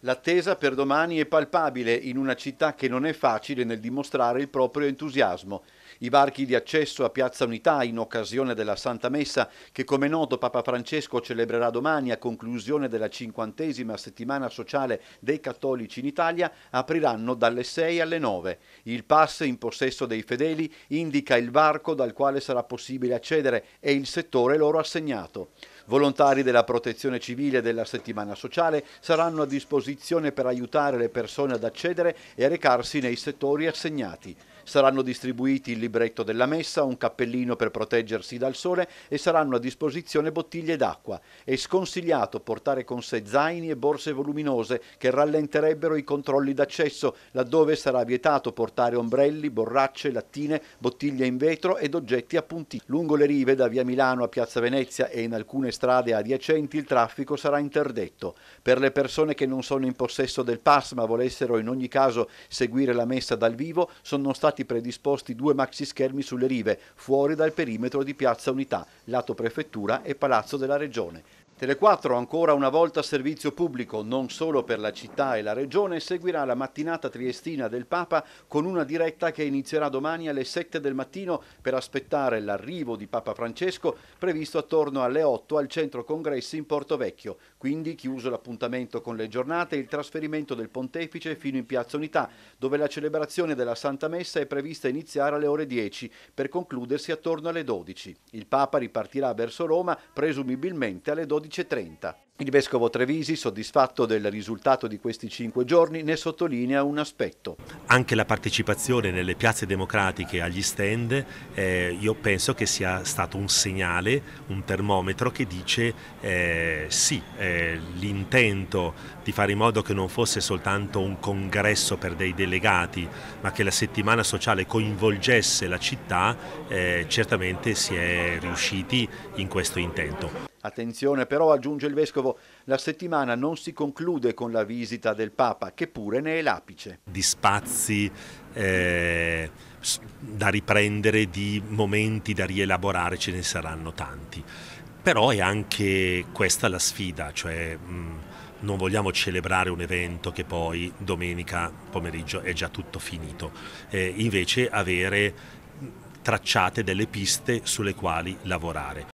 L'attesa per domani è palpabile in una città che non è facile nel dimostrare il proprio entusiasmo. I varchi di accesso a Piazza Unità in occasione della Santa Messa che come noto Papa Francesco celebrerà domani a conclusione della cinquantesima settimana sociale dei cattolici in Italia apriranno dalle 6 alle 9. Il pass in possesso dei fedeli indica il varco dal quale sarà possibile accedere e il settore loro assegnato. Volontari della protezione civile e della settimana sociale saranno a disposizione per aiutare le persone ad accedere e a recarsi nei settori assegnati. Saranno distribuiti il libretto della messa, un cappellino per proteggersi dal sole e saranno a disposizione bottiglie d'acqua. È sconsigliato portare con sé zaini e borse voluminose che rallenterebbero i controlli d'accesso, laddove sarà vietato portare ombrelli, borracce, lattine, bottiglie in vetro ed oggetti appuntiti. Lungo le rive da via Milano a piazza Venezia e in alcune strade adiacenti il traffico sarà interdetto. Per le persone che non sono in possesso del pass ma volessero in ogni caso seguire la messa dal vivo sono stati stati predisposti due maxi schermi sulle rive, fuori dal perimetro di Piazza Unità, lato Prefettura e Palazzo della Regione. Tele4, ancora una volta servizio pubblico, non solo per la città e la regione, seguirà la mattinata triestina del Papa con una diretta che inizierà domani alle 7 del mattino per aspettare l'arrivo di Papa Francesco, previsto attorno alle 8 al centro congressi in Porto Vecchio. Quindi, chiuso l'appuntamento con le giornate, il trasferimento del pontefice fino in Piazza Unità, dove la celebrazione della Santa Messa è prevista iniziare alle ore 10 per concludersi attorno alle 12. Il Papa ripartirà verso Roma, presumibilmente alle 12. Il vescovo Trevisi, soddisfatto del risultato di questi cinque giorni, ne sottolinea un aspetto. Anche la partecipazione nelle piazze democratiche agli stand, eh, io penso che sia stato un segnale, un termometro che dice eh, sì, eh, l'intento di fare in modo che non fosse soltanto un congresso per dei delegati, ma che la settimana sociale coinvolgesse la città, eh, certamente si è riusciti in questo intento. Attenzione però, aggiunge il Vescovo, la settimana non si conclude con la visita del Papa, che pure ne è l'apice. Di spazi eh, da riprendere, di momenti da rielaborare, ce ne saranno tanti. Però è anche questa la sfida, cioè... Mh, non vogliamo celebrare un evento che poi domenica pomeriggio è già tutto finito, eh, invece avere tracciate delle piste sulle quali lavorare.